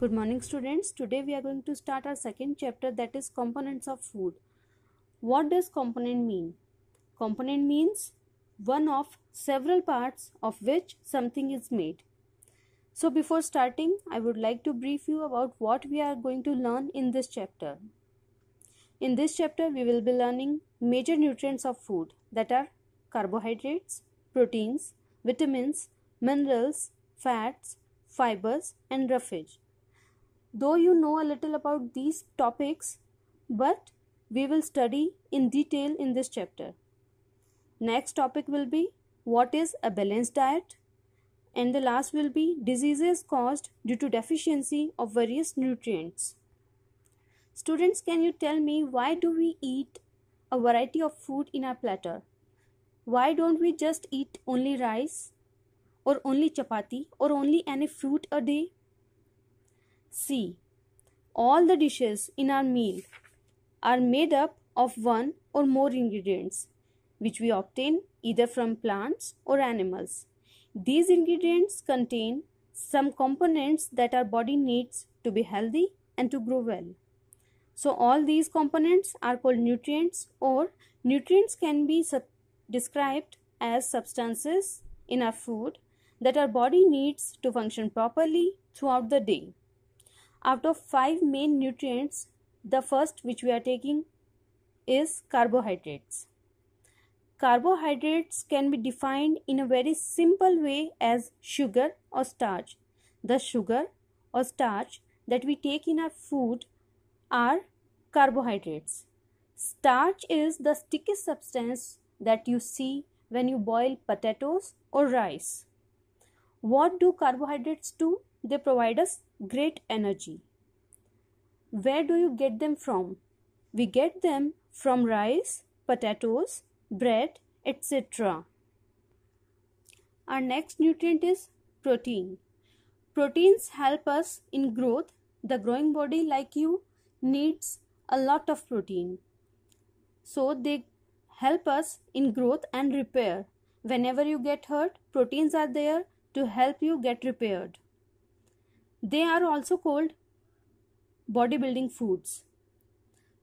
Good morning students. Today we are going to start our second chapter that is components of food. What does component mean? Component means one of several parts of which something is made. So before starting, I would like to brief you about what we are going to learn in this chapter. In this chapter, we will be learning major nutrients of food that are carbohydrates, proteins, vitamins, minerals, fats, fibers and roughage. Though you know a little about these topics, but we will study in detail in this chapter. Next topic will be what is a balanced diet? And the last will be diseases caused due to deficiency of various nutrients. Students, can you tell me why do we eat a variety of food in our platter? Why don't we just eat only rice or only chapati or only any fruit a day? C. All the dishes in our meal are made up of one or more ingredients, which we obtain either from plants or animals. These ingredients contain some components that our body needs to be healthy and to grow well. So, all these components are called nutrients, or nutrients can be sub- described as substances in our food that our body needs to function properly throughout the day out of five main nutrients the first which we are taking is carbohydrates carbohydrates can be defined in a very simple way as sugar or starch the sugar or starch that we take in our food are carbohydrates starch is the sticky substance that you see when you boil potatoes or rice what do carbohydrates do they provide us great energy. Where do you get them from? We get them from rice, potatoes, bread, etc. Our next nutrient is protein. Proteins help us in growth. The growing body, like you, needs a lot of protein. So they help us in growth and repair. Whenever you get hurt, proteins are there to help you get repaired. They are also called bodybuilding foods.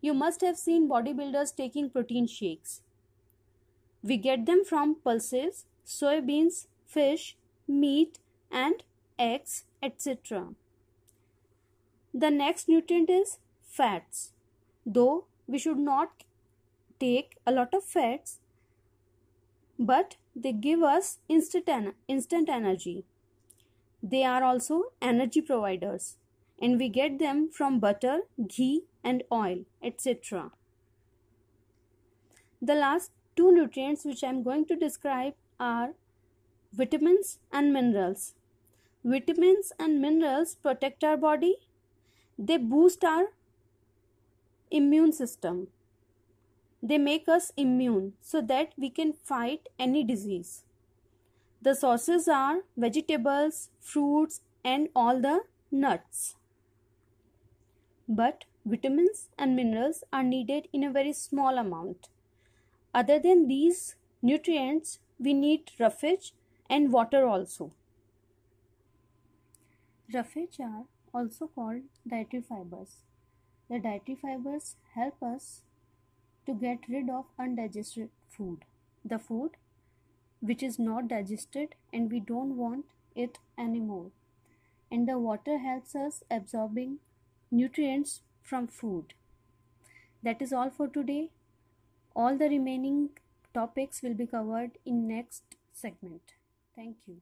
You must have seen bodybuilders taking protein shakes. We get them from pulses, soybeans, fish, meat, and eggs, etc. The next nutrient is fats. Though we should not take a lot of fats, but they give us instant, en- instant energy. They are also energy providers and we get them from butter, ghee, and oil, etc. The last two nutrients which I am going to describe are vitamins and minerals. Vitamins and minerals protect our body, they boost our immune system. They make us immune so that we can fight any disease. The sources are vegetables, fruits, and all the nuts. But vitamins and minerals are needed in a very small amount. Other than these nutrients, we need roughage and water also. Roughage are also called dietary fibers. The dietary fibers help us to get rid of undigested food. The food which is not digested and we don't want it anymore and the water helps us absorbing nutrients from food that is all for today all the remaining topics will be covered in next segment thank you